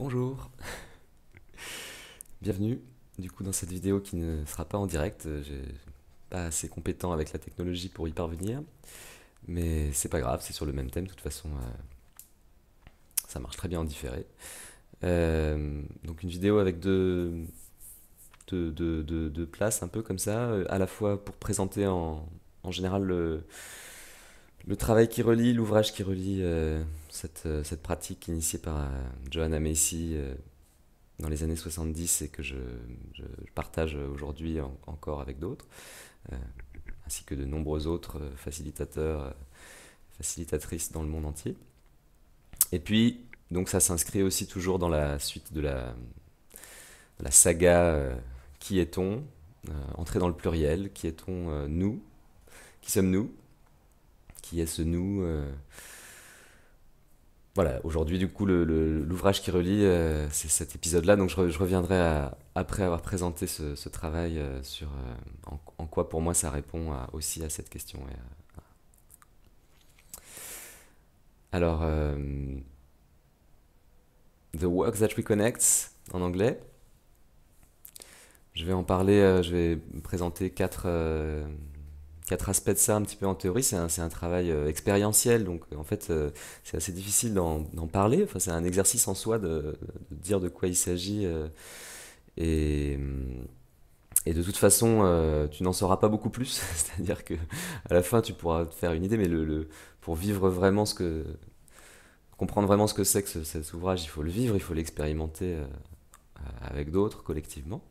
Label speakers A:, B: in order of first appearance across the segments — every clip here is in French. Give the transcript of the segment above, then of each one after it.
A: Bonjour Bienvenue du coup dans cette vidéo qui ne sera pas en direct, euh, je n'ai pas assez compétent avec la technologie pour y parvenir, mais c'est pas grave, c'est sur le même thème, de toute façon euh, ça marche très bien en différé. Euh, donc une vidéo avec deux, places un peu comme ça, à la fois pour présenter en, en général le le travail qui relie, l'ouvrage qui relie euh, euh, cette, pratique initiée par euh, Johanna Macy dans les années 70 et que je, partage aujourd'hui encore avec d'autres, ainsi que de nombreux autres facilitateurs, facilitatrices dans le monde entier. Et puis, donc ça s'inscrit aussi toujours dans la suite de la, la saga Qui est-on Entrer dans le pluriel, qui est-on Nous Qui sommes-nous qui est ce nous. Euh, voilà, aujourd'hui, du coup, l'ouvrage qui relie, euh, c'est cet épisode-là. Donc, je, reviendrai après avoir présenté ce, travail euh, sur en, quoi, pour moi, ça répond aussi à cette question. alors, The Work That Reconnects en anglais. Je vais en parler, je vais présenter quatre, quatre aspects de ça un petit peu en théorie. C'est un, travail euh, expérientiel, donc en fait, euh, c'est assez difficile d'en parler. Enfin, c'est un exercice en soi de, dire de quoi il s'agit. Euh, hum, et. de toute façon, tu n'en sauras pas beaucoup plus. C'est-à-dire que à la fin, tu pourras te faire une idée, mais le, pour vivre vraiment ce que, comprendre vraiment ce que c'est que cet ouvrage, il faut le vivre, il faut l'expérimenter avec d'autres collectivement.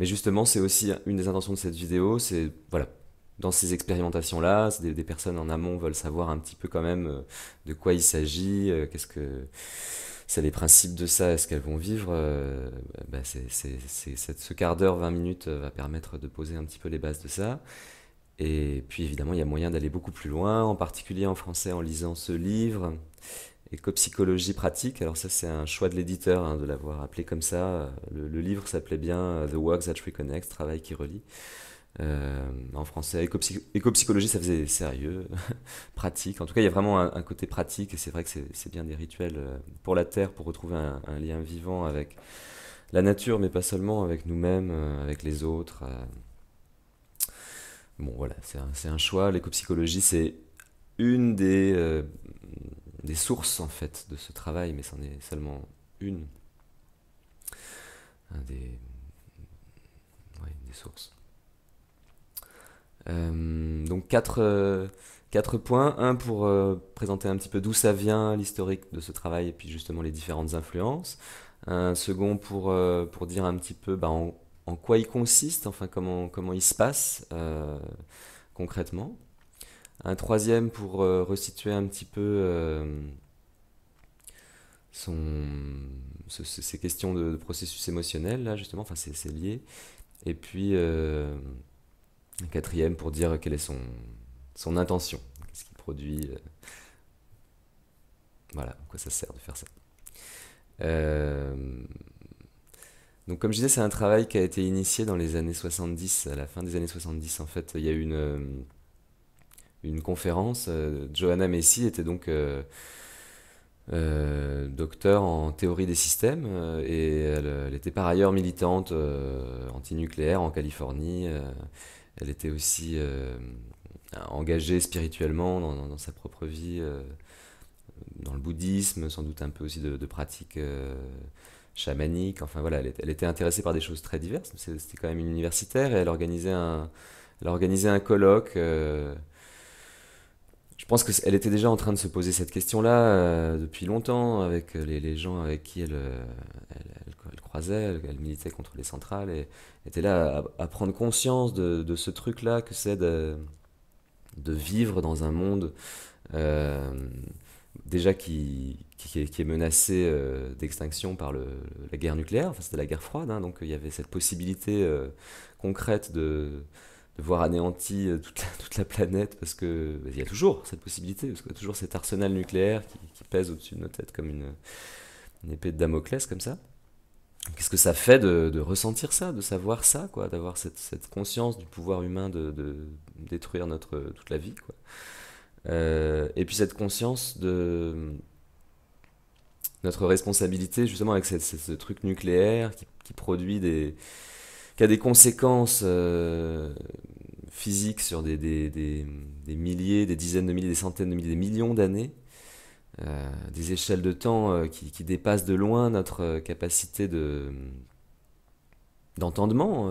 A: Mais justement, c'est aussi une des intentions de cette vidéo, c'est voilà, dans ces expérimentations-là, des, personnes en amont veulent savoir un petit peu quand même euh, de quoi il s'agit, euh, qu'est-ce que c'est les principes de ça, est-ce qu'elles vont vivre euh, bah, c'est, Ce quart d'heure, 20 minutes va permettre de poser un petit peu les bases de ça. Et puis évidemment, il y a moyen d'aller beaucoup plus loin, en particulier en français en lisant ce livre éco-psychologie pratique. Alors ça, c'est un choix de l'éditeur hein, de l'avoir appelé comme ça. Le, livre s'appelait bien euh, The Works That Reconnects, Travail qui relie. Euh, en français, éco-psychologie, ça faisait sérieux, pratique. En tout cas, il y a vraiment un, côté pratique, et c'est vrai que c'est bien des rituels euh, pour la Terre, pour retrouver un, lien vivant avec la nature, mais pas seulement, avec nous-mêmes, avec les autres. Bon, voilà, c'est un, choix. L'éco-psychologie, c'est une des des sources en fait de ce travail, mais c'en est seulement une. des, sources. Euh, donc euh, quatre, points. Un pour euh, présenter un petit peu d'où ça vient, l'historique de ce travail et puis justement les différentes influences. Un second pour, pour dire un petit peu bah, en, en, quoi il consiste, enfin comment, comment il se passe concrètement un troisième pour euh, resituer un petit peu euh, son, ces questions de, processus émotionnel, là, justement, enfin, c'est lié. Et puis, euh, un quatrième pour dire quelle est son, son intention, ce qu'il produit. voilà, à quoi ça sert de faire ça. donc comme je disais, c'est un travail qui a été initié dans les années 70, à la fin des années 70 en fait. Il y a eu une, une conférence. Euh, Johanna Messi était donc euh, euh, docteur en théorie des systèmes et elle, était par ailleurs militante anti nucléaire en Californie. elle était aussi engagée spirituellement dans, sa propre vie, dans le bouddhisme, sans doute un peu aussi de, pratiques chamaniques. Enfin voilà, elle, était intéressée par des choses très diverses. C'était quand même une universitaire et elle organisait un, elle un colloque je pense qu'elle était déjà en train de se poser cette question-là euh, depuis longtemps avec euh, les, gens avec qui elle, euh, croisait, elle, militait contre les centrales et était là à, prendre conscience de, ce truc-là que c'est de, vivre dans un monde déjà qui, qui, est, menacé d'extinction par la guerre nucléaire, enfin c'était la guerre froide, hein, donc il y avait cette possibilité concrète de de voir anéanti euh, toute la, toute la planète, parce que bah, il y a toujours cette possibilité, parce qu'il y a toujours cet arsenal nucléaire qui, pèse au-dessus de nos têtes comme une, épée de Damoclès, comme ça. Qu'est-ce que ça fait de, ressentir ça, de savoir ça, quoi, d'avoir cette, conscience du pouvoir humain de, détruire notre, toute la vie, quoi. Euh, et puis cette conscience de notre responsabilité, justement, avec ce truc nucléaire qui produit des, qui a des conséquences euh, physiques sur des, milliers, des dizaines de milliers, des centaines de milliers, des millions d'années, euh, des échelles de temps euh, qui, dépassent de loin notre capacité de d'entendement.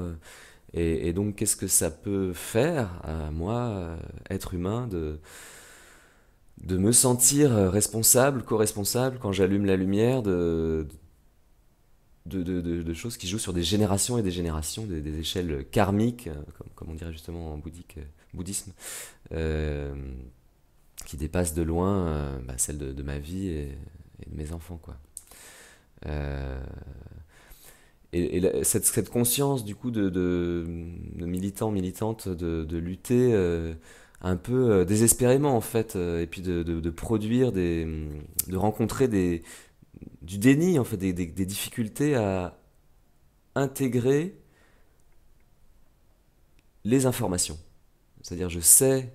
A: Et, donc, qu'est-ce que ça peut faire à moi, être humain, de de me sentir responsable, co-responsable quand j'allume la lumière, de de, choses qui jouent sur des générations et des générations, des, échelles karmiques, euh, comme, on dirait justement en bouddhique, euh, bouddhisme, euh, qui dépassent de loin bah, celle de, ma vie et, de mes enfants. Quoi. et, cette, conscience du coup de, militants, militantes, de, lutter un peu désespérément en fait, et puis de, de produire, des, de rencontrer des, du déni, en fait, des, difficultés à intégrer les informations. C'est-à-dire, je sais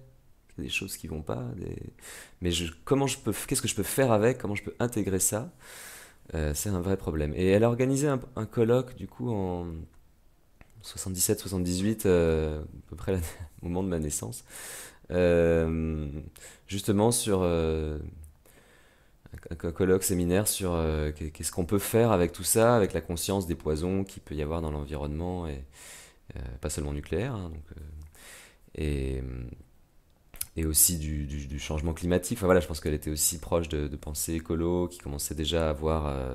A: qu'il y a des choses qui vont pas, des... mais je, comment je peux, qu'est-ce que je peux faire avec, comment je peux intégrer ça, euh, c'est un vrai problème. Et elle a organisé un, colloque, du coup, en 77-78, euh, à peu près au moment de ma naissance, euh, justement sur un colloque séminaire sur euh, qu'est-ce qu'on peut faire avec tout ça, avec la conscience des poisons qu'il peut y avoir dans l'environnement, et euh, pas seulement nucléaire, hein, donc, euh, et, mm, et, aussi du, changement climatique. Enfin voilà, je pense qu'elle était aussi proche de, de pensées écolo, qui commençait déjà à voir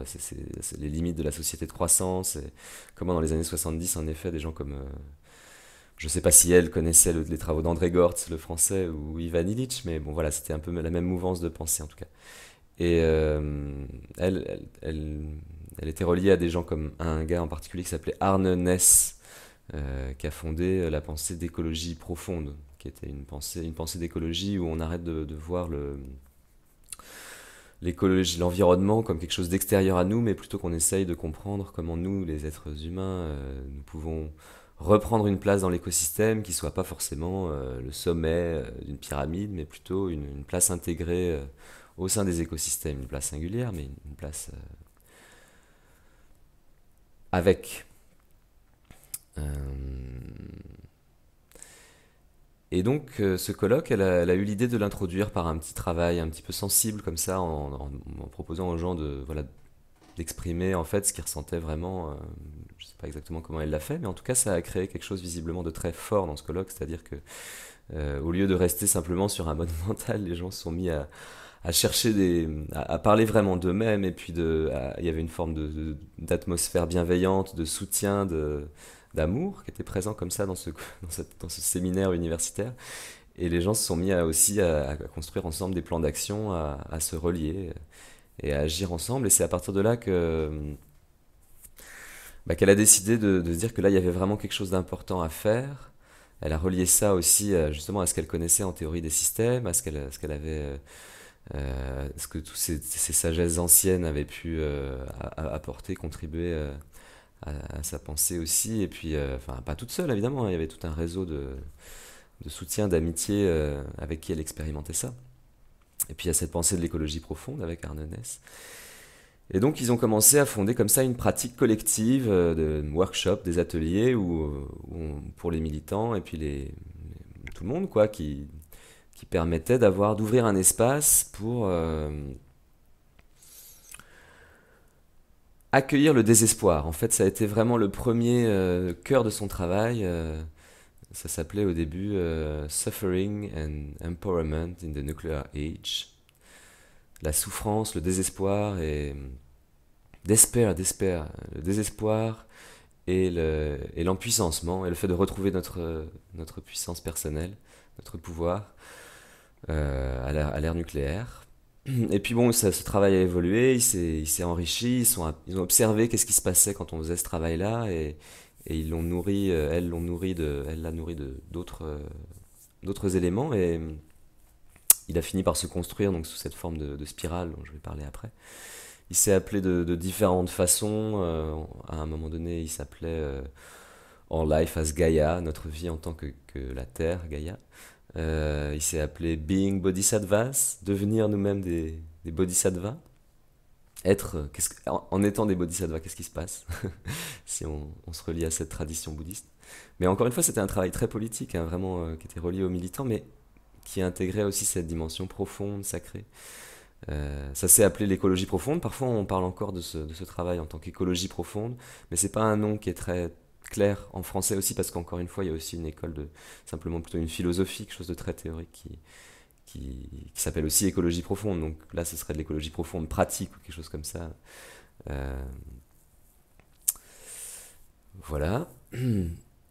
A: les limites de la société de croissance, et comment dans les années 70, en effet, des gens comme... je sais pas si elle connaissait les travaux d'André Gortz, le français, ou Ivan Illich, mais bon voilà, c'était un peu la même mouvance de pensée en tout cas. Et euh, elle, elle, était reliée à des gens comme un gars en particulier qui s'appelait Arne Ness, euh, qui a fondé euh, la pensée d'écologie profonde, qui était une pensée, une pensée d'écologie où on arrête de, voir l'écologie, l'environnement comme quelque chose d'extérieur à nous, mais plutôt qu'on essaye de comprendre comment nous, les êtres humains, nous pouvons reprendre une place dans l'écosystème qui soit pas forcément le sommet d'une pyramide, mais plutôt une place intégrée au sein des écosystèmes une place singulière, mais une place euh, avec. Euh, et donc euh, ce colloque, elle a, eu l'idée de l'introduire par un petit travail un petit peu sensible comme ça, en, proposant aux gens de voilà d'exprimer en fait ce qu'ils ressentaient vraiment. je ne sais pas exactement comment elle l'a fait, mais en tout cas ça a créé quelque chose visiblement de très fort dans ce colloque, c'est-à-dire que au lieu de rester simplement sur un mode mental, les gens se sont mis à, à chercher des, à, parler vraiment d'eux-mêmes et puis de, il y avait une forme de, d'atmosphère bienveillante, de soutien, de, d'amour qui était présent comme ça dans ce, dans, ce séminaire universitaire. Et les gens se sont mis à, aussi à, construire ensemble des plans d'action, à, se relier et à agir ensemble. Et c'est à partir de là que bah, qu'elle a décidé de, de, dire que là, il y avait vraiment quelque chose d'important à faire. Elle a relié ça aussi euh, justement à ce qu'elle connaissait en théorie des systèmes, à ce qu'elle qu'elle avait euh, euh, ce que toutes ces, sagesses anciennes avaient pu euh, apporter, contribuer euh, à, sa pensée aussi. Et puis, enfin, pas toute seule évidemment, hein, il y avait tout un réseau de, soutien, d'amitié avec qui elle expérimentait ça. Et puis, il y a cette pensée de l'écologie profonde avec Ness Et donc ils ont commencé à fonder comme ça une pratique collective de workshops, des ateliers où, pour les militants et puis les, tout le monde quoi, qui qui permettait d'avoir d'ouvrir un espace pour euh, accueillir le désespoir. En fait, ça a été vraiment le premier euh, cœur de son travail. Euh, ça s'appelait au début Suffering and Empowerment in the Nuclear Age. La souffrance, le désespoir et despair, le désespoir et l'empuissancement le, et, et le fait de retrouver notre, notre puissance personnelle, notre pouvoir. Euh, à l'ère nucléaire. Et puis bon, ça, ce travail a évolué, il s'est enrichi, ils, ils ont observé qu'est-ce qui se passait quand on faisait ce travail-là, et, et, ils l'ont nourri, euh, elle de, l'a nourri euh, d'autres éléments, et il a fini par se construire donc sous cette forme de, spirale dont je vais parler après. Il s'est appelé de, différentes façons. à un moment donné, il s'appelait en life as Gaia, notre vie en tant que, que la Terre, Gaia. Euh, il s'est appelé Being Bodhisattvas, devenir nous-mêmes des, des, Bodhisattvas. Être, euh, en, étant des Bodhisattvas, qu'est-ce qui se passe si on, se relie à cette tradition bouddhiste Mais encore une fois, c'était un travail très politique, hein, vraiment euh, qui était relié aux militants, mais qui intégrait aussi cette dimension profonde, sacrée. ça s'est appelé l'écologie profonde. Parfois, on parle encore de ce, de ce travail en tant qu'écologie profonde, mais c'est pas un nom qui est très clair en français aussi, parce qu'encore une fois, il y a aussi une école de simplement plutôt une philosophie, quelque chose de très théorique qui, qui, s'appelle aussi écologie profonde. Donc là, ce serait de l'écologie profonde pratique ou quelque chose comme ça. Euh, voilà.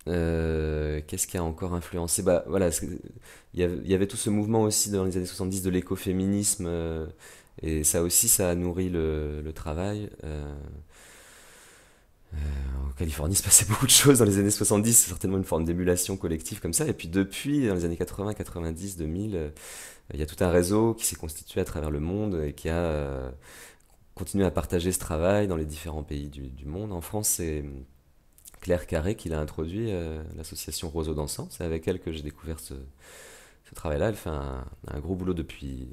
A: Euh, qu'est-ce qui a encore influencé bah, voilà, il y, avait, tout ce mouvement aussi dans les années 70 de l'écoféminisme, euh, et ça aussi, ça a nourri le, le travail. Euh, en Californie, il se passait beaucoup de choses dans les années 70, c'est certainement une forme d'émulation collective comme ça. Et puis depuis, dans les années 80, 90, 2000, il y a tout un réseau qui s'est constitué à travers le monde et qui a euh, continué à partager ce travail dans les différents pays du, monde. En France, c'est Claire Carré qui l'a introduit, euh, l'association Roseau Dansant. C'est avec elle que j'ai découvert ce, travail-là. Elle fait un, gros boulot depuis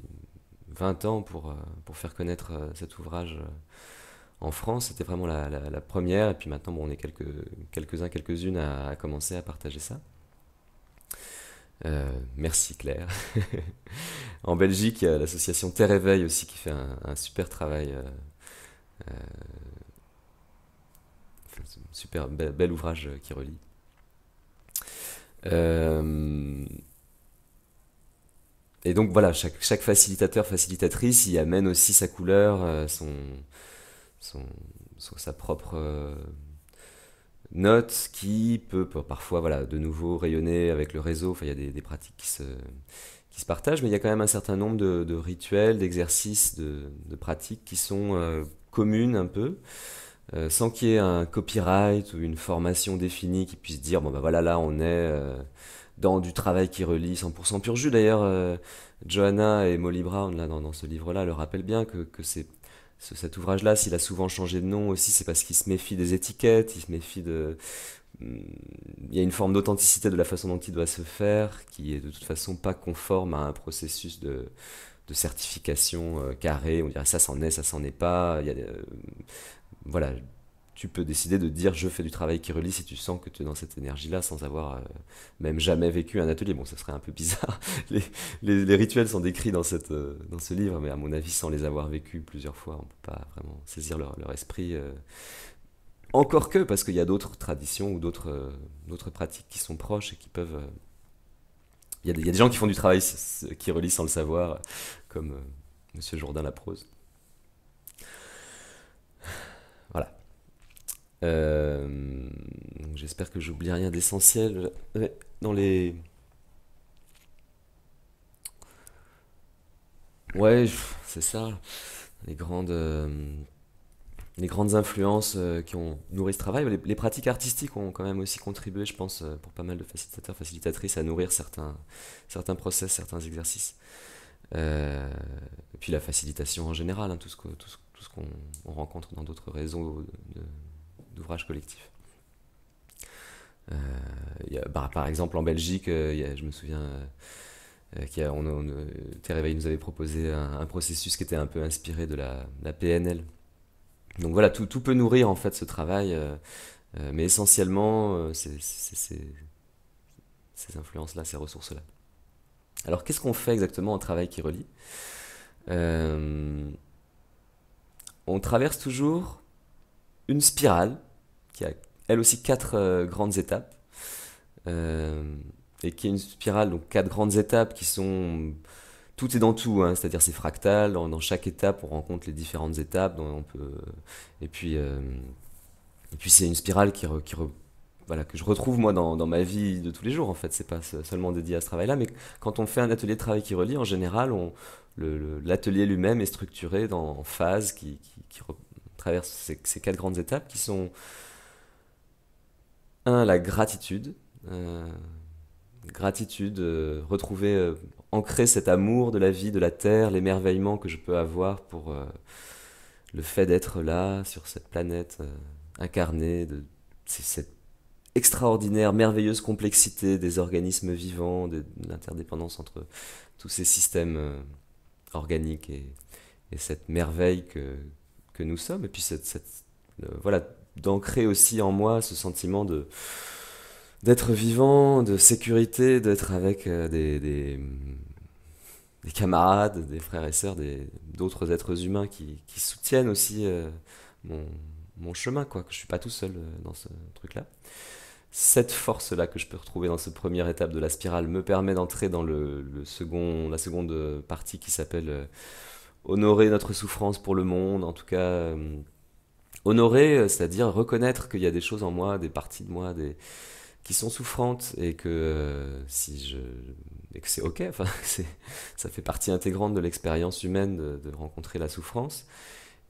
A: 20 ans pour, pour faire connaître cet ouvrage en France, c'était vraiment la, première, et puis maintenant, bon, on est quelques, uns quelques-unes à, commencer à partager ça. Euh, merci Claire. en Belgique, il y a l'association Terre Éveil aussi qui fait un, super travail, euh, euh super bel, ouvrage qui relie. Euh, et donc voilà, chaque, facilitateur, facilitatrice il amène aussi sa couleur, son, son, sa propre euh, note qui peut, parfois voilà, de nouveau rayonner avec le réseau. Enfin, il y a des, pratiques qui se, partagent, mais il y a quand même un certain nombre de, rituels, d'exercices, de, pratiques qui sont euh, communes un peu. Euh, sans qu'il y ait un copyright ou une formation définie qui puisse dire bon ben voilà là on est dans du travail qui relie 100% pur jus d'ailleurs Johanna et Molly Brown là dans, ce livre là le rappellent bien que c'est cet ouvrage-là, s'il a souvent changé de nom aussi, c'est parce qu'il se méfie des étiquettes, il se méfie de... Hmm, il y a une forme d'authenticité de la façon dont il doit se faire, qui est de toute façon pas conforme à un processus de, certification euh, carré. On dirait ça s'en est, ça s'en est pas. Il y a, euh, voilà, tu peux décider de dire je fais du travail qui relie si tu sens que tu es dans cette énergie-là sans avoir euh, même jamais vécu un atelier. Bon, ça serait un peu bizarre. Les, rituels sont décrits euh, dans, ce livre, mais à mon avis, sans les avoir vécus plusieurs fois, on ne peut pas vraiment saisir leur, esprit. Euh, encore que, parce qu'il y a d'autres traditions ou d'autres pratiques qui sont proches et qui peuvent... Il y, a des gens qui font du travail qui relie sans le savoir, comme M. Jourdain prose. Euh, j'espère que j'oublie rien d'essentiel. dans les. Ouais, c'est ça. Les grandes, euh, les grandes influences euh, qui ont nourri ce travail. Les, pratiques artistiques ont quand même aussi contribué, je pense, pour pas mal de facilitateurs, facilitatrices, à nourrir certains, certains process, certains exercices. et puis la facilitation en général, hein, tout ce qu'on rencontre dans d'autres réseaux de d'ouvrages collectifs. Euh, bah, par exemple, en Belgique, euh, je me souviens euh, qu'il on, Terre nous avait proposé un, processus qui était un peu inspiré de la, PNL. Donc voilà, tout, tout, peut nourrir en fait ce travail, mais essentiellement, c'est ces influences-là, ces ressources-là. Alors qu'est-ce qu'on fait exactement en travail qui relie On traverse toujours une spirale qui a elle aussi quatre euh, grandes étapes euh, et qui est une spirale donc quatre grandes étapes qui sont tout est dans tout, hein, c'est-à-dire c'est fractal. Dans, chaque étape, on rencontre les différentes étapes. Dont on peut, et puis, euh, et puis c'est une spirale qui, re, qui voilà, que je retrouve moi dans, dans, ma vie de tous les jours en fait. C'est pas seulement dédié à ce travail-là, mais quand on fait un atelier de travail qui relie, en général, on l'atelier lui-même est structuré dans, phase phases qui, qui, traverse ces, ces quatre grandes étapes qui sont un, la gratitude. Euh, gratitude, euh, retrouver, euh, ancrer cet amour de la vie, de la terre, l'émerveillement que je peux avoir pour le fait d'être là, sur cette planète incarnée, de cette extraordinaire, merveilleuse complexité des organismes vivants, de, l'interdépendance entre tous ces systèmes organiques et, cette merveille que, que nous sommes, et puis cette, voilà, d'ancrer aussi en moi ce sentiment de d'être vivant, de sécurité, d'être avec euh, des, camarades, des frères et sœurs, d'autres êtres humains qui, soutiennent aussi euh, mon, chemin, quoi, que je ne suis pas tout seul euh, dans ce truc-là. Cette force-là que je peux retrouver dans cette première étape de la spirale me permet d'entrer dans le, second, la seconde partie qui s'appelle honorer notre souffrance pour le monde, en tout cas euh, honorer, euh, c'est-à-dire reconnaître qu'il y a des choses en moi, des parties de moi, qui sont souffrantes et que euh, si je c'est ok, enfin ça fait partie intégrante de l'expérience humaine de, rencontrer la souffrance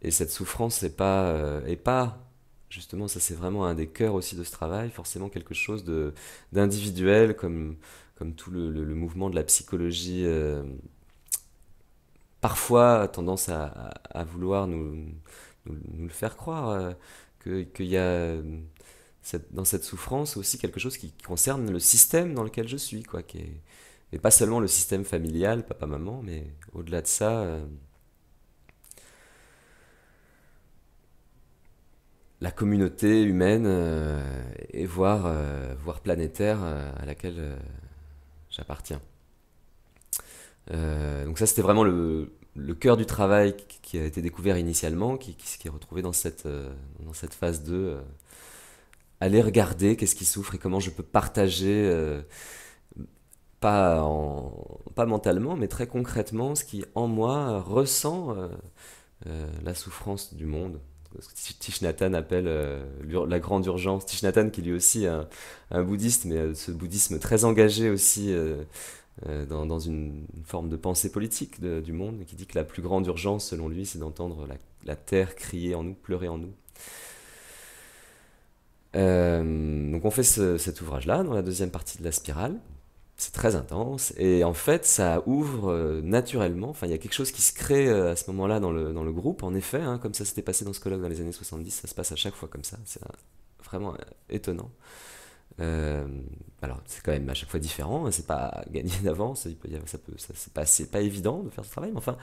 A: et cette souffrance n'est pas pas justement ça c'est vraiment un des cœurs aussi de ce travail forcément quelque chose de d'individuel comme comme tout le, le, mouvement de la psychologie parfois euh, tendance à, vouloir nous, le faire croire, euh, qu'il y a euh, dans cette souffrance aussi quelque chose qui, concerne le système dans lequel je suis, quoi, mais pas seulement le système familial, papa-maman, mais au-delà de ça... la communauté humaine et voire, voire planétaire à laquelle j'appartiens. Euh, donc ça, c'était vraiment le, cœur du travail qui a été découvert initialement, qui, qui est retrouvé dans cette, euh, dans cette phase 2. Euh, aller regarder qu'est-ce qui souffre et comment je peux partager, pas, en, pas mentalement, mais très concrètement, ce qui en moi ressent la souffrance du monde. Ce que Thich appelle la grande urgence. Thich Nhat qui lui aussi est un, un, bouddhiste, mais ce bouddhisme très engagé aussi euh, dans, une forme de pensée politique du monde, qui dit que la plus grande urgence, selon lui, c'est d'entendre la, terre crier en nous, pleurer en nous. Euh, donc on fait cet ouvrage-là dans la deuxième partie de la spirale. C'est très intense et en fait ça ouvre euh, naturellement. Enfin, il y a quelque chose qui se crée à ce moment-là dans le, dans le, groupe. En effet, hein, comme ça s'était passé dans ce colloque dans les années 70, ça se passe à chaque fois comme ça. C'est vraiment étonnant. Euh, alors c'est quand même à chaque fois différent, hein, c'est pas gagné d'avance, ça peut, c'est pas, pas évident de faire ce travail, mais enfin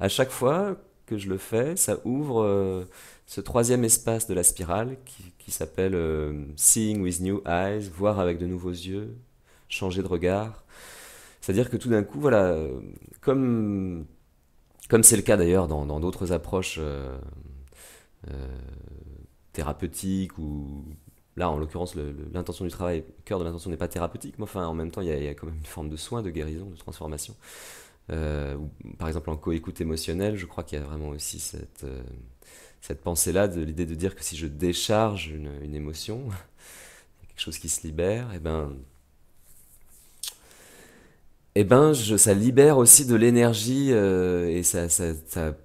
A: à chaque fois que je le fais, ça ouvre euh, ce troisième espace de la spirale qui, qui s'appelle euh, Seeing with New Eyes, voir avec de nouveaux yeux, changer de regard. C'est-à-dire que tout d'un coup, voilà, comme comme c'est le cas d'ailleurs dans d'autres approches thérapeutiques ou là, en l'occurrence, l'intention du travail, le cœur de l'intention n'est pas thérapeutique, mais enfin, en même temps, il y, a, quand même une forme de soin, de guérison, de transformation. Euh, par exemple, en co-écoute émotionnelle, je crois qu'il y a vraiment aussi cette, euh, cette pensée-là, de l'idée de dire que si je décharge une, émotion, quelque chose qui se libère, et eh ben, eh ben, je, ça libère aussi de l'énergie euh, et ça, ça,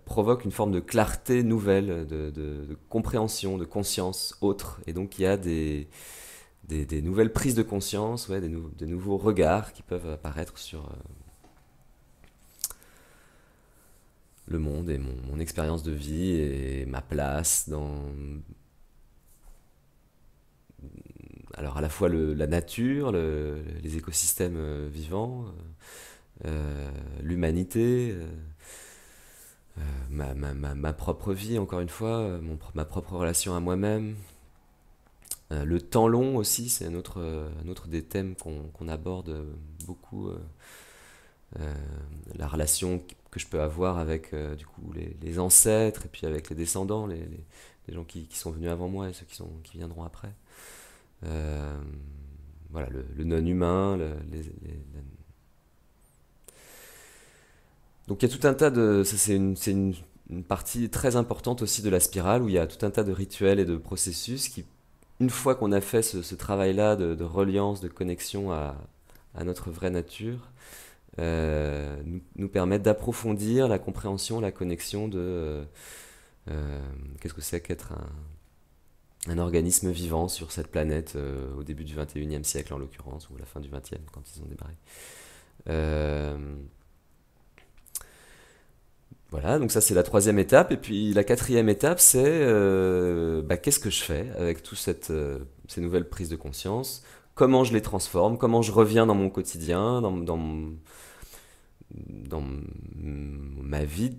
A: provoque une forme de clarté nouvelle, de, compréhension, de conscience autre. Et donc, il y a des, des, nouvelles prises de conscience, ouais, des, nouveaux regards qui peuvent apparaître sur euh, le monde et mon, mon expérience de vie et ma place dans. Alors, à la fois le, la nature, le, les écosystèmes euh, vivants euh, l'humanité, euh, euh, ma, ma, propre vie, encore une fois, mon, ma propre relation à moi-même. le temps long aussi, c'est un autre, autre, des thèmes qu'on aborde beaucoup. la relation que je peux avoir avec du coup les, ancêtres et puis avec les descendants, les, gens qui, sont venus avant moi et ceux qui, sont, qui viendront après. voilà, le, non-humain, les... Donc il y a tout un tas de... c'est une, partie très importante aussi de la spirale où il y a tout un tas de rituels et de processus qui, une fois qu'on a fait ce, travail-là de, reliance, de connexion à, notre vraie nature, euh, nous, permettent d'approfondir la compréhension, la connexion de... Euh, euh, qu'est-ce que c'est qu'être un, organisme vivant sur cette planète au début du 21e siècle en l'occurrence, ou à la fin du 20e quand ils ont démarré. Voilà, donc ça c'est la troisième étape. Et puis la quatrième étape, c'est euh, bah, qu'est-ce que je fais avec toutes euh, ces nouvelles prises de conscience Comment je les transforme Comment je reviens dans mon quotidien, dans, dans, ma vie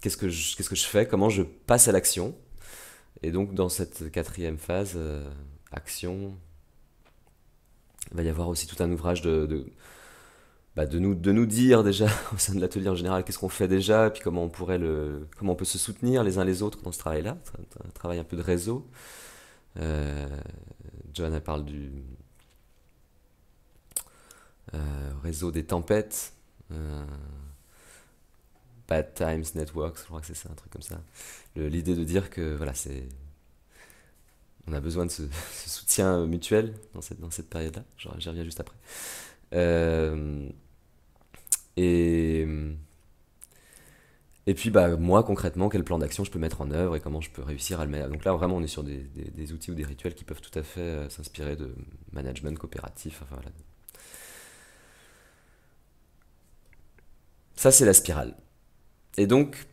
A: qu'est-ce que, je, que je fais Comment je passe à l'action Et donc dans cette quatrième phase, euh, action, il va y avoir aussi tout un ouvrage de bah, de, nous, de nous dire déjà au sein de l'atelier en général qu'est-ce qu'on fait déjà, puis comment on, pourrait le, comment on peut se soutenir les uns les autres dans ce travail-là, un travail un peu de réseau. Euh, John, elle parle du euh, réseau des tempêtes. Euh, Bad Times Networks, je crois que c'est ça, un truc comme ça. L'idée de dire que voilà, c'est on a besoin de ce, soutien mutuel dans cette, dans cette période-là. J'y reviens juste après. Euh, et, et puis, bah, moi, concrètement, quel plan d'action je peux mettre en œuvre et comment je peux réussir à le mettre. Donc là, vraiment, on est sur des, outils ou des rituels qui peuvent tout à fait euh, s'inspirer de management coopératif. Ça, c'est la spirale. Et donc,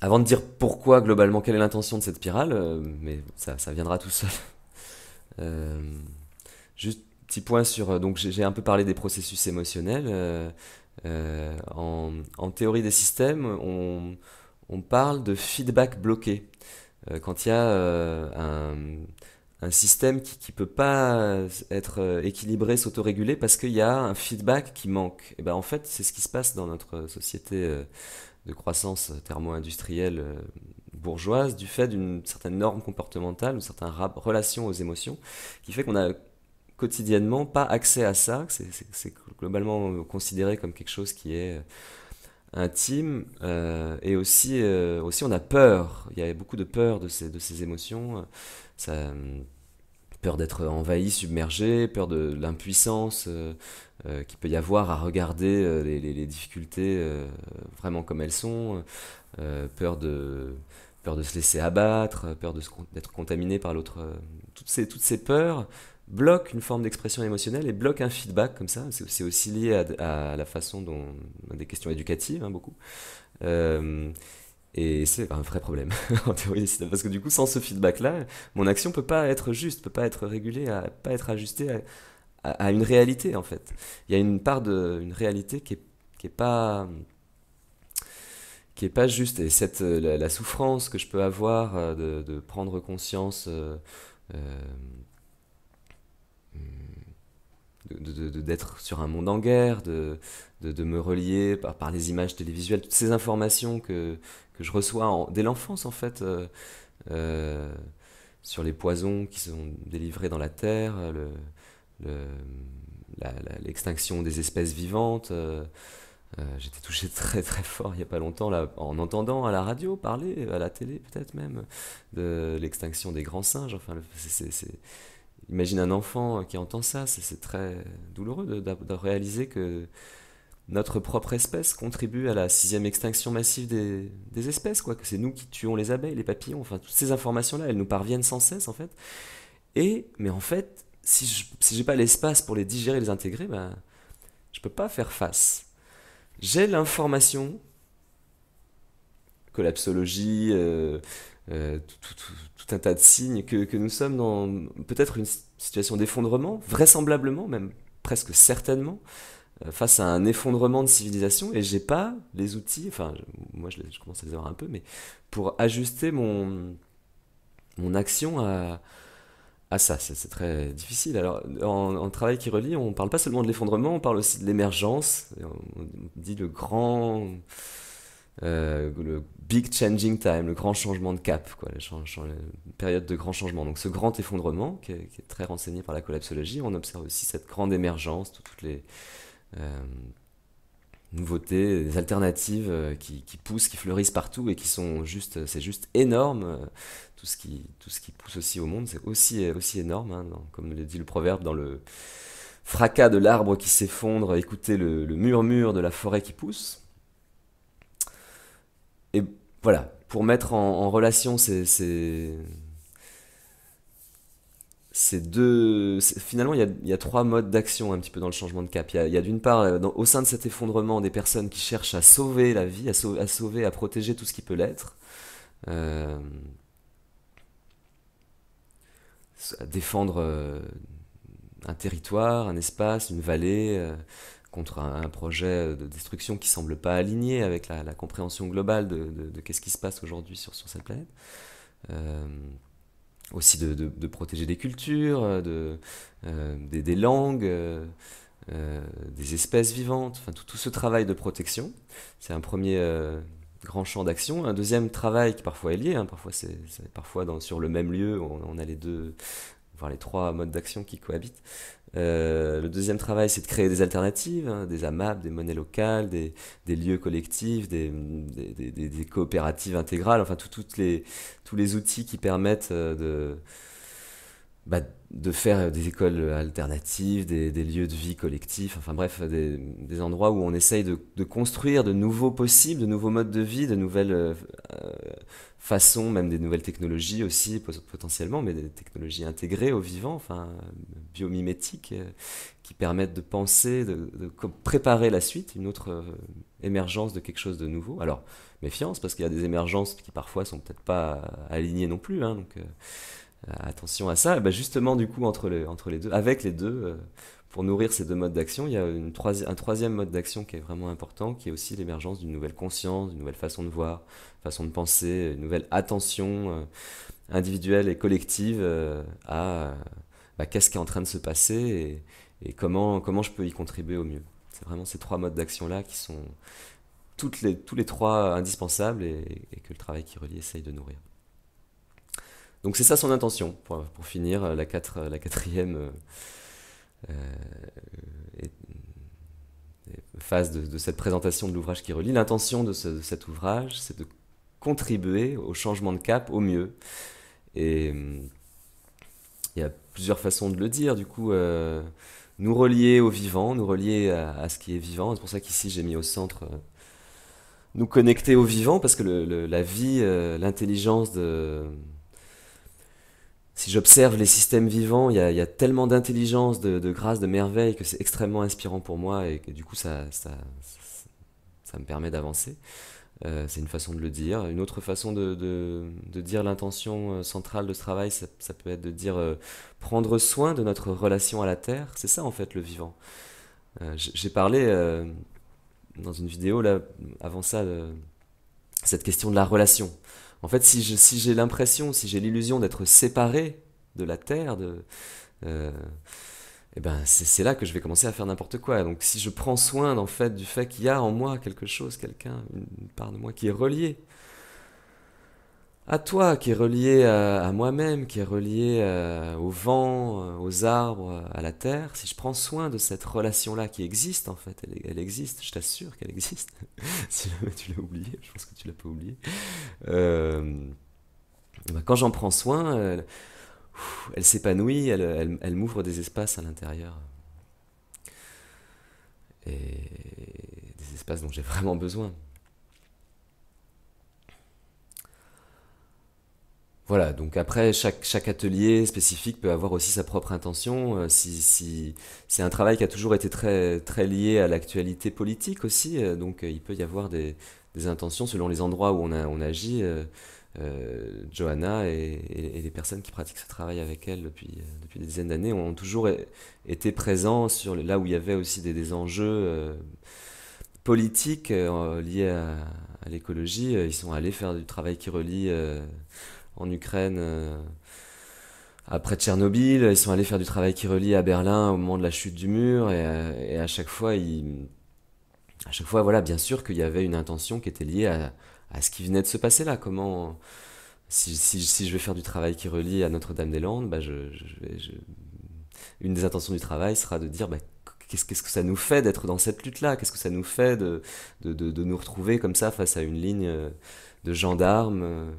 A: avant de dire pourquoi, globalement, quelle est l'intention de cette spirale, euh, mais ça, viendra tout seul. Euh, juste Petit point sur. Euh, donc, j'ai un peu parlé des processus émotionnels. Euh, euh, en, théorie des systèmes, on, parle de feedback bloqué. quand il y a un, système qui ne peut pas être équilibré, s'autoréguler parce qu'il y a un feedback qui manque. Et eh ben, en fait, c'est ce qui se passe dans notre société de croissance thermo-industrielle bourgeoise du fait d'une certaine norme comportementale, ou certaine relation aux émotions qui fait qu'on a quotidiennement pas accès à ça. C'est globalement considéré comme quelque chose qui est euh, intime euh, et aussi, euh, aussi on a peur. Il y a beaucoup de peur de ces, de ces émotions. Ça, peur d'être envahi, submergé, peur de l'impuissance qui qu'il peut y avoir à regarder les, les difficultés vraiment comme elles sont, peur de peur de se laisser abattre, peur de d'être contaminé par l'autre, toutes ces toutes ces peurs bloque une forme d'expression émotionnelle et bloque un feedback comme ça. C'est aussi lié à, la façon dont. des questions éducatives, hein, beaucoup. Euh, et c'est un vrai problème en théorie parce que du coup, sans ce feedback-là, mon action peut pas être juste, peut pas être régulée, à, pas être ajustée à, une réalité en fait. Il y a une part de une réalité qui est, qui est pas qui est pas juste et cette la, souffrance que je peux avoir euh, de, prendre conscience euh, d'être sur un monde en guerre, de, de, me relier par, par, les images télévisuelles, toutes ces informations que, que je reçois dès l'enfance en fait, euh, euh, sur les poisons qui sont délivrés dans la terre, l'extinction des espèces vivantes. Euh, j'étais touché très très fort il n'y a pas longtemps là, en entendant à la radio parler, à la télé peut-être même, de l'extinction des grands singes. Enfin, c'est imagine un enfant euh, qui entend ça, c'est très douloureux de, réaliser que notre propre espèce contribue à la sixième extinction massive des, espèces, quoi. Que c'est nous qui tuons les abeilles, les papillons, enfin toutes ces informations-là, elles nous parviennent sans cesse en fait. Et mais en fait, si je n'ai pas l'espace pour les digérer, les intégrer, ben je peux pas faire face. J'ai l'information, que la euh, euh, tout, un tas de signes que, nous sommes dans peut-être une situation d'effondrement, vraisemblablement même, presque certainement, euh, face à un effondrement de civilisation, et j'ai pas les outils, enfin moi je, commence à les avoir un peu, mais pour ajuster mon, mon action à, à ça, c'est très difficile. Alors, en, travail qui relie, on parle pas seulement de l'effondrement, on parle aussi de l'émergence. on dit le grand, euh, le big changing time, le grand changement de cap, quoi, la période de grand changement. Donc ce grand effondrement, qui est, très renseigné par la collapsologie, on observe aussi cette grande émergence, toutes les euh, nouveautés, les alternatives euh, qui, poussent, qui fleurissent partout et qui sont juste, c'est juste énorme. Tout ce, qui, tout ce qui pousse aussi au monde, c'est aussi, aussi énorme, hein, comme le dit le proverbe dans le fracas de l'arbre qui s'effondre, écoutez le murmure de la forêt qui pousse et voilà, pour mettre en, relation ces, ces, deux. Finalement, il y a, trois modes d'action un petit peu dans le changement de cap. Il y a, d'une part, euh, au sein de cet effondrement, des personnes qui cherchent à sauver la vie, à sauver, à, sauver, à protéger tout ce qui peut l'être. Euh, à défendre euh, un territoire, un espace, une vallée, contre un, projet de destruction qui semble pas aligné avec la, compréhension globale de, qu'est-ce qui se passe aujourd'hui sur, sur cette planète. Euh, aussi de, protéger des cultures, de, euh, des, langues, euh, des espèces vivantes, enfin tout, ce travail de protection. C'est un premier grand champ d'action. Un deuxième travail qui parfois est lié, hein, parfois, c'est, parfois dans, sur le même lieu, on a les deux, les trois modes d'action qui cohabitent. Euh, le deuxième travail, c'est de créer des alternatives, hein, des AMAP, des monnaies locales, des, lieux collectifs, des, coopératives intégrales, enfin tous les outils qui permettent euh, de bah, de faire des écoles alternatives, des, lieux de vie collectifs, enfin bref, des, endroits où on essaye de, construire de nouveaux possibles, de nouveaux modes de vie, de nouvelles euh, euh, façons, même des nouvelles technologies aussi potentiellement, mais des technologies intégrées au vivant, enfin biomimétiques, euh, qui permettent de penser, de, préparer la suite, une autre émergence de quelque chose de nouveau. Alors méfiance parce qu'il y a des émergences qui parfois sont peut-être pas alignées non plus, hein, donc euh, attention à ça. Bah, justement, du coup, entre les, deux, avec les deux, euh, pour nourrir ces deux modes d'action, il y a un troisième mode d'action qui est vraiment important, qui est aussi l'émergence d'une nouvelle conscience, d'une nouvelle façon de voir, façon de penser, une nouvelle attention euh, individuelle et collective à bah, qu'est-ce qui est en train de se passer et, comment, comment je peux y contribuer au mieux. C'est vraiment ces trois modes d'action-là qui sont toutes les, tous les trois indispensables et que le travail qui relie essaye de nourrir. Donc c'est ça son intention, pour, finir euh, la, euh, la quatrième euh, phase de, cette présentation de l'ouvrage qui relie. L'intention de, cet ouvrage, c'est de contribuer au changement de cap au mieux. Et il y a plusieurs façons de le dire, du coup, nous relier au vivant, nous relier à, ce qui est vivant. C'est pour ça qu'ici j'ai mis au centre nous connecter au vivant, parce que la vie, l'intelligence de si j'observe les systèmes vivants, il y a, tellement d'intelligence, de, grâce, de merveille que c'est extrêmement inspirant pour moi et du coup ça, ça, me permet d'avancer. Euh, c'est une façon de le dire. Une autre façon de, dire l'intention euh, centrale de ce travail, ça, peut être de dire euh, prendre soin de notre relation à la Terre. C'est ça en fait le vivant. J'ai parlé dans une vidéo là, avant ça, cette question de la relation. En fait, si j'ai l'impression, si j'ai l'illusion d'être séparé de la Terre, de, euh, eh ben c'est là que je vais commencer à faire n'importe quoi. Donc si je prends soin fait, du fait qu'il y a en moi quelque chose, quelqu'un, une part de moi qui est reliée à toi, qui est relié à, moi-même, qui est relié euh, au vent, euh, aux arbres, à la terre, si je prends soin de cette relation-là qui existe en fait, elle, existe, je t'assure qu'elle existe, si tu l'as oublié, je pense que tu l'as pas oublié, euh, bah, quand j'en prends soin, elle, s'épanouit, elle, elle m'ouvre des espaces à l'intérieur. Et des espaces dont j'ai vraiment besoin. Voilà, donc après, chaque, chaque atelier spécifique peut avoir aussi sa propre intention. Euh, si, c'est un travail qui a toujours été très, très lié à l'actualité politique aussi, euh, donc euh, il peut y avoir des, intentions selon les endroits où on, a, on agit. Johanna et, les personnes qui pratiquent ce travail avec elle depuis, depuis des dizaines d'années ont toujours été présents sur là où il y avait aussi des, enjeux politiques liés à, à l'écologie. Ils sont allés faire du travail qui relie en Ukraine euh, après Tchernobyl. Ils sont allés faire du travail qui relie à Berlin au moment de la chute du mur. Et, euh, à chaque fois, à chaque fois, voilà, bien sûr qu'il y avait une intention qui était liée à, ce qui venait de se passer là. Comment, si, je vais faire du travail qui relie à Notre-Dame-des-Landes, bah, je, une des intentions du travail sera de dire bah, qu'est-ce, que ça nous fait d'être dans cette lutte-là Qu'est-ce que ça nous fait de, nous retrouver comme ça face à une ligne euh, de gendarmes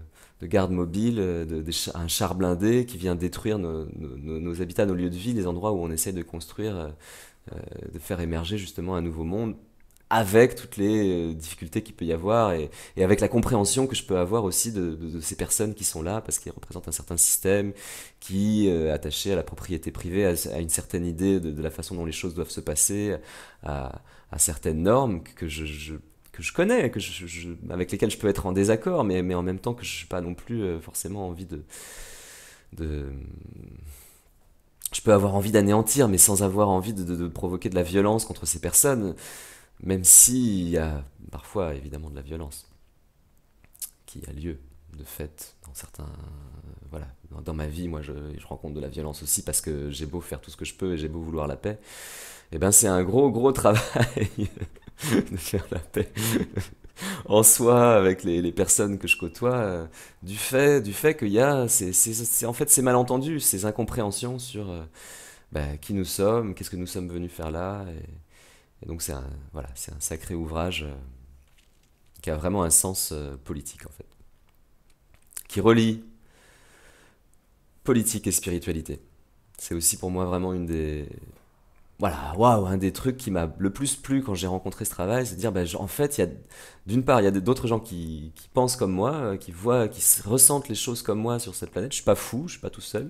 A: de garde mobile, euh, de, un char blindé qui vient détruire nos, habitats, nos lieux de vie, les endroits où on essaye de construire, euh, euh, de faire émerger justement un nouveau monde avec toutes les difficultés qu'il peut y avoir et, avec la compréhension que je peux avoir aussi de, ces personnes qui sont là parce qu'ils représentent un certain système qui, attaché à la propriété privée, à, une certaine idée de, la façon dont les choses doivent se passer, à, certaines normes que je, je que je connais, avec lesquels je peux être en désaccord, mais, en même temps que je n'ai pas non plus euh, forcément envie de, Je peux avoir envie d'anéantir, mais sans avoir envie de, provoquer de la violence contre ces personnes, même s'il y a parfois évidemment de la violence qui a lieu de fait dans certains voilà dans, ma vie moi je, rencontre de la violence aussi parce que j'ai beau faire tout ce que je peux et j'ai beau vouloir la paix eh ben c'est un gros gros travail de faire la paix en soi avec les, personnes que je côtoie euh, du fait du fait qu'il y a ces, en fait ces malentendus ces incompréhensions sur euh, bah, qui nous sommes qu'est-ce que nous sommes venus faire là et, donc c'est un voilà c'est un sacré ouvrage euh, qui a vraiment un sens politique en fait qui relie politique et spiritualité c'est aussi pour moi vraiment une des voilà, waouh, un des trucs qui m'a le plus plu quand j'ai rencontré ce travail, c'est de dire, ben, en fait, il y a d'une part, il y a d'autres gens qui, pensent comme moi, euh, qui voient, qui ressentent les choses comme moi sur cette planète. Je suis pas fou, je suis pas tout seul.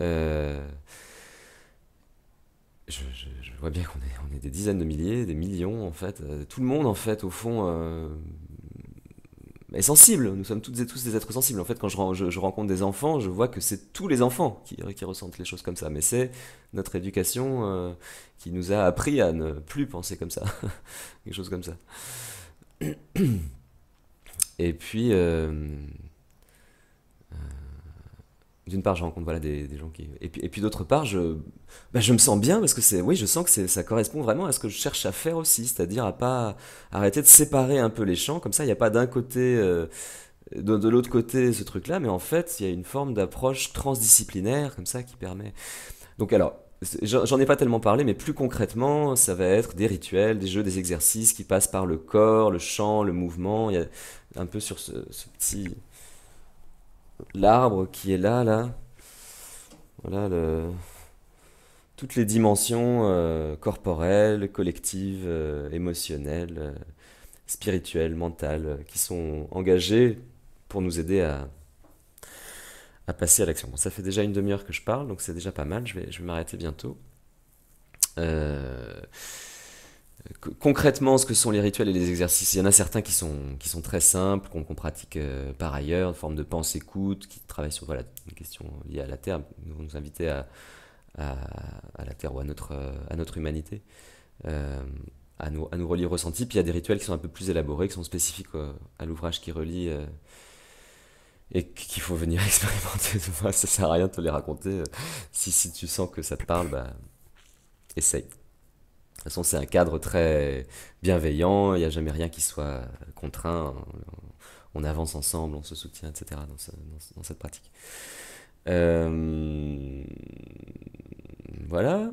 A: Euh, je, vois bien qu'on est, on est des dizaines de milliers, des millions en fait. Euh, tout le monde en fait, au fond, mais sensible. Nous sommes toutes et tous des êtres sensibles. En fait, quand je, rencontre des enfants, je vois que c'est tous les enfants qui, ressentent les choses comme ça. Mais c'est notre éducation euh, qui nous a appris à ne plus penser comme ça. Quelque chose comme ça. Et puis, euh, d'une part, je rencontre voilà, des, gens qui. Et puis, d'autre part, je, bah, je me sens bien parce que c'est, oui, je sens que ça correspond vraiment à ce que je cherche à faire aussi, c'est-à-dire à pas arrêter de séparer un peu les champs. Comme ça, il n'y a pas d'un côté, euh, de, l'autre côté, ce truc-là, mais en fait, il y a une forme d'approche transdisciplinaire, comme ça, qui permet. Donc, alors, J'en ai pas tellement parlé, mais plus concrètement, ça va être des rituels, des jeux, des exercices qui passent par le corps, le chant, le mouvement. Il un peu sur ce petit, l'arbre qui est là, là. Voilà le... toutes les dimensions euh, corporelles, collectives, euh, émotionnelles, euh, spirituelles, mentales, qui sont engagées pour nous aider à, passer à l'action. Bon, ça fait déjà une demi-heure que je parle, donc c'est déjà pas mal, je vais, je vais m'arrêter bientôt. Euh concrètement ce que sont les rituels et les exercices. Il y en a certains qui sont, qui sont très simples, qu'on pratique euh, par ailleurs, une forme de pensée écoute qui travaille sur voilà, une question liée à la Terre, nous nous inviter à, la Terre ou à notre, euh, à notre humanité, euh, à, nous, à nous relier au ressenti. Puis il y a des rituels qui sont un peu plus élaborés, qui sont spécifiques à l'ouvrage qui relie. et qu'il faut venir expérimenter. ça sert à rien de te les raconter. Si, tu sens que ça te parle, bah, essaye. De toute façon, c'est un cadre très bienveillant, il n'y a jamais rien qui soit contraint, on, avance ensemble, on se soutient, etc. dans, cette pratique. Euh, voilà.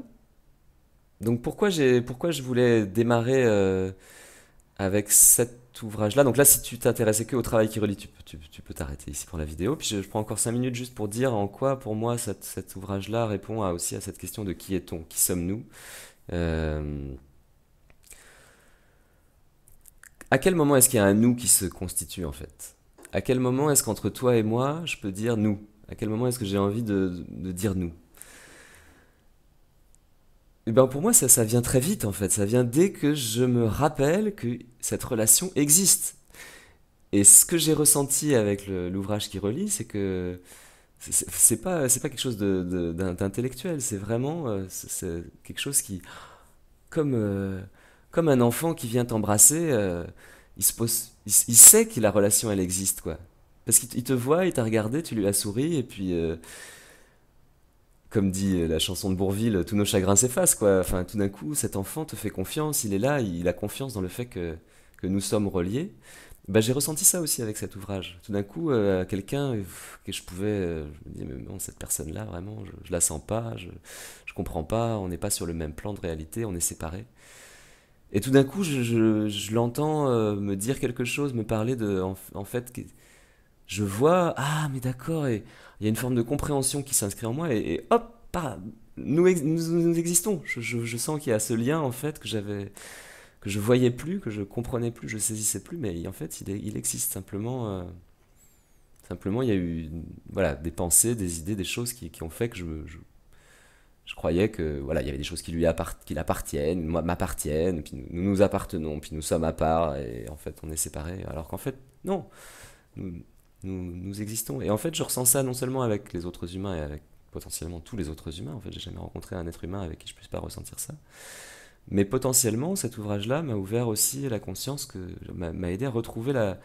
A: Donc pourquoi, pourquoi je voulais démarrer euh, avec cet ouvrage-là Donc là, si tu t'intéressais que au travail qui relie, tu, peux t'arrêter ici pour la vidéo. Puis je, prends encore 5 minutes juste pour dire en quoi, pour moi, cet ouvrage-là répond aussi à cette question de qui est-on Qui sommes-nous euh, à quel moment est-ce qu'il y a un nous qui se constitue en fait À quel moment est-ce qu'entre toi et moi, je peux dire nous À quel moment est-ce que j'ai envie de, dire nous et eh bien pour moi, ça, ça vient très vite en fait. Ça vient dès que je me rappelle que cette relation existe. Et ce que j'ai ressenti avec l'ouvrage qui relie, c'est que c'est pas pas quelque chose d'intellectuel c'est vraiment euh, c'est quelque chose qui comme euh, comme un enfant qui vient t'embrasser euh, il sait que la relation elle existe quoi parce qu'il te voit il t'a regardé tu lui as souri et puis comme dit la chanson de Bourville tous nos chagrins s'effacent quoi enfin tout d'un coup cet enfant te fait confiance il est là il a confiance dans le fait que nous sommes reliés bah, j'ai ressenti ça aussi avec cet ouvrage. Tout d'un coup, euh, quelqu'un euh, que je pouvais, euh, je me dis mais bon, cette personne-là, vraiment, je, je, la sens pas, je, je comprends pas, on n'est pas sur le même plan de réalité, on est séparés. Et tout d'un coup, je, je, l'entends me dire quelque chose, me parler de, en, fait, je vois, ah, mais d'accord, et il y a une forme de compréhension qui s'inscrit en moi, et, hop, nous, nous, nous, existons. Je, je sens qu'il y a ce lien, en fait, que j'avais que je voyais plus, que je comprenais plus, je saisissais plus, mais en fait, il, existe simplement. Euh, simplement, il y a eu voilà, des pensées, des idées, des choses qui, ont fait que je, je, croyais que voilà, il y avait des choses qui lui appartiennent, qui appartiennent, m'appartiennent, puis nous, nous, appartenons, puis nous sommes à part, et en fait, on est séparés. Alors qu'en fait, non, nous, existons. Et en fait, je ressens ça non seulement avec les autres humains et avec potentiellement tous les autres humains. En fait, j'ai jamais rencontré un être humain avec qui je puisse pas ressentir ça. Mais potentiellement, cet ouvrage-là m'a ouvert aussi la conscience, que m'a aidé à retrouver la,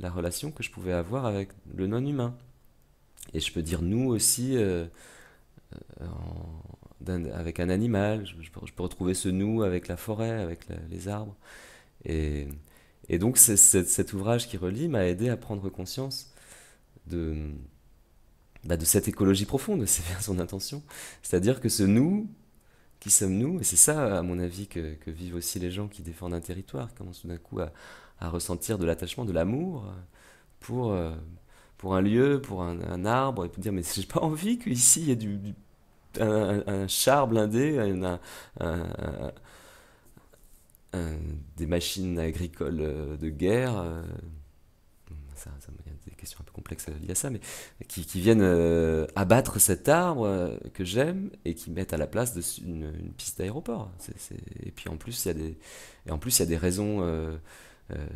A: relation que je pouvais avoir avec le non-humain. Et je peux dire nous aussi euh, euh, avec un animal, je, peux, retrouver ce nous avec la forêt, avec les arbres. Et, donc cet ouvrage qui relie m'a aidé à prendre conscience de, bah, de cette écologie profonde, c'est bien son intention. C'est-à-dire que ce nous, qui sommes-nous Et c'est ça, à mon avis, que, vivent aussi les gens qui défendent un territoire, qui commencent tout d'un coup à, ressentir de l'attachement, de l'amour euh, pour, euh, pour un lieu, pour un, arbre, et pour dire, mais j'ai pas envie qu'ici, il y ait du, un, char blindé, des machines agricoles euh, de guerre. ça question un peu complexe liée à ça, mais qui, viennent euh, abattre cet arbre euh, que j'aime et qui mettent à la place de, une, piste d'aéroport. Et puis en plus, il y a des, en plus, il y a des raisons. Euh,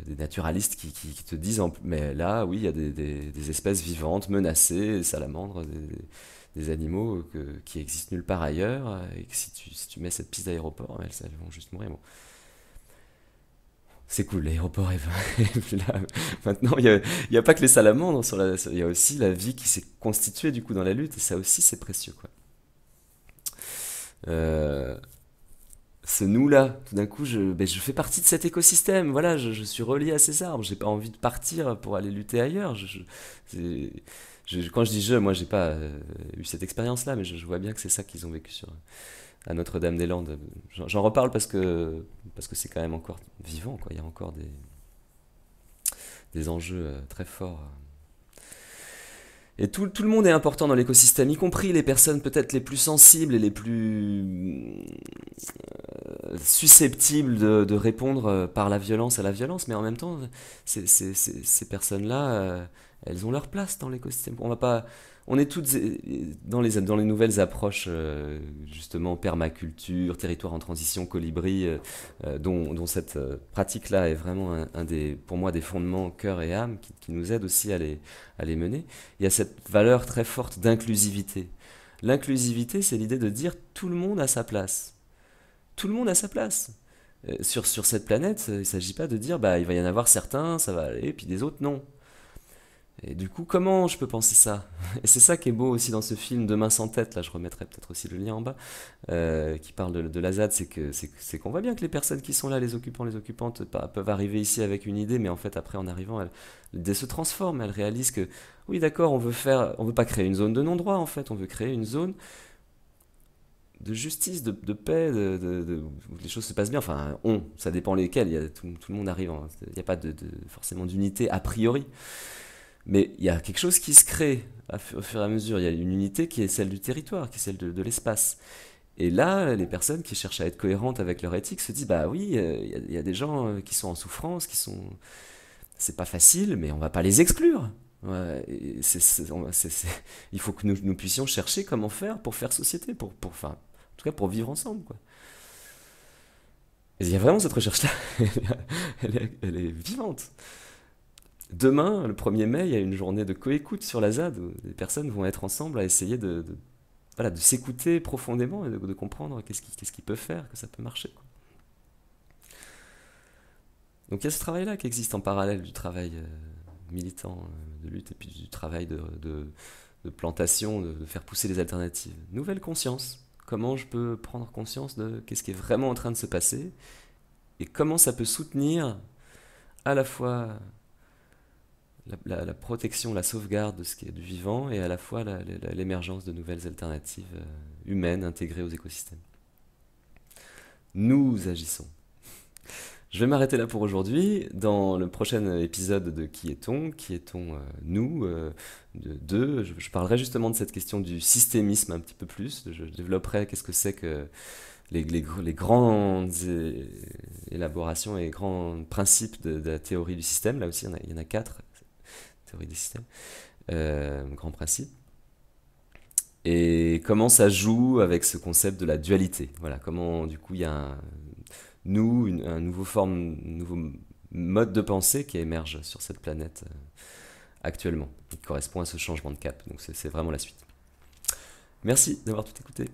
A: des naturalistes qui, te disent, mais là, oui, il y a des, espèces vivantes, menacées, salamandres, des, animaux qui existent nulle part ailleurs, et que si tu, mets cette piste d'aéroport, elles, elles, vont juste mourir. Bon c'est cool, l'aéroport est là, maintenant, il n'y a, pas que les salamandres, il y a aussi la vie qui s'est constituée du coup dans la lutte, et ça aussi c'est précieux. Quoi. Euh, ce nous-là, tout d'un coup, je, ben, je, fais partie de cet écosystème, voilà, je, suis relié à ces arbres, j'ai pas envie de partir pour aller lutter ailleurs. quand je dis je, moi j'ai pas euh, eu cette expérience-là, mais je, vois bien que c'est ça qu'ils ont vécu sur, à Notre-Dame-des-Landes. J'en reparle parce que parce que c'est quand même encore vivant, quoi. Il y a encore des des enjeux euh, très forts. Et tout, le monde est important dans l'écosystème, y compris les personnes peut-être les plus sensibles et les plus euh, susceptibles de, répondre euh, par la violence à la violence, mais en même temps, ces personnes-là, elles ont leur place dans l'écosystème. On va pas, on est toutes euh, dans les, nouvelles approches, euh, justement, permaculture, territoire en transition, colibri, euh, dont, cette pratique-là est vraiment un, des, pour moi, des fondements cœur et âme qui, nous aide aussi à les, mener. Il y a cette valeur très forte d'inclusivité. L'inclusivité, c'est l'idée de dire tout le monde a sa place. Tout le monde a sa place. sur, cette planète, il ne s'agit pas de dire bah, il va y en avoir certains, ça va aller, puis des autres, non. Et du coup, comment je peux penser ça Et c'est ça qui est beau aussi dans ce film Demain sans tête, là je remettrai peut-être aussi le lien en bas, euh, qui parle de, de la c'est que c'est qu'on voit bien que les personnes qui sont là, les occupants, les occupantes, peuvent arriver ici avec une idée, mais en fait après en arrivant, elle, se transforme, elle réalise que oui d'accord, on veut faire, on veut pas créer une zone de non-droit en fait, on veut créer une zone de justice, de, paix, de, où les choses se passent bien. Enfin, on, ça dépend lesquels. y tout, le monde arrive. Il n'y a pas de, forcément d'unité a priori. Mais il y a quelque chose qui se crée au fur et à mesure. Il y a une unité qui est celle du territoire, qui est celle de, l'espace. Et là, les personnes qui cherchent à être cohérentes avec leur éthique se disent bah oui, euh, il y, a des gens euh, qui sont en souffrance, qui sont. C'est pas facile, mais on va pas les exclure. il faut que nous, puissions chercher comment faire pour faire société, pour, enfin, en tout cas pour vivre ensemble. il y a vraiment cette recherche-là, elle est vivante. Demain, le 1er mai, il y a une journée de coécoute sur la ZAD où les personnes vont être ensemble à essayer de, s'écouter profondément et de, comprendre qu'est-ce qu'ils peut peuvent faire, que ça peut marcher. Donc il y a ce travail-là qui existe en parallèle du travail euh, militant euh, de lutte et puis du travail de, plantation, de, faire pousser les alternatives. Nouvelle conscience. Comment je peux prendre conscience de qu'est-ce qui est vraiment en train de se passer et comment ça peut soutenir à la fois la, protection, la sauvegarde de ce qui est du vivant et à la fois l'émergence de nouvelles alternatives euh, humaines intégrées aux écosystèmes. Nous agissons. Je vais m'arrêter là pour aujourd'hui. Dans le prochain épisode de Qui est-on Qui est-on euh, nous euh, je, parlerai justement de cette question du systémisme un petit peu plus. Je développerai qu'est-ce que c'est que les, les, grandes élaborations et grands principes de, la théorie du système. Là aussi, il y en a quatre théorie des systèmes, euh, grand principe. Et comment ça joue avec ce concept de la dualité Voilà, comment du coup il y a un, nous, un nouveau forme, nouveau mode de pensée qui émerge sur cette planète euh, actuellement, qui correspond à ce changement de cap. Donc c'est vraiment la suite. Merci d'avoir tout écouté.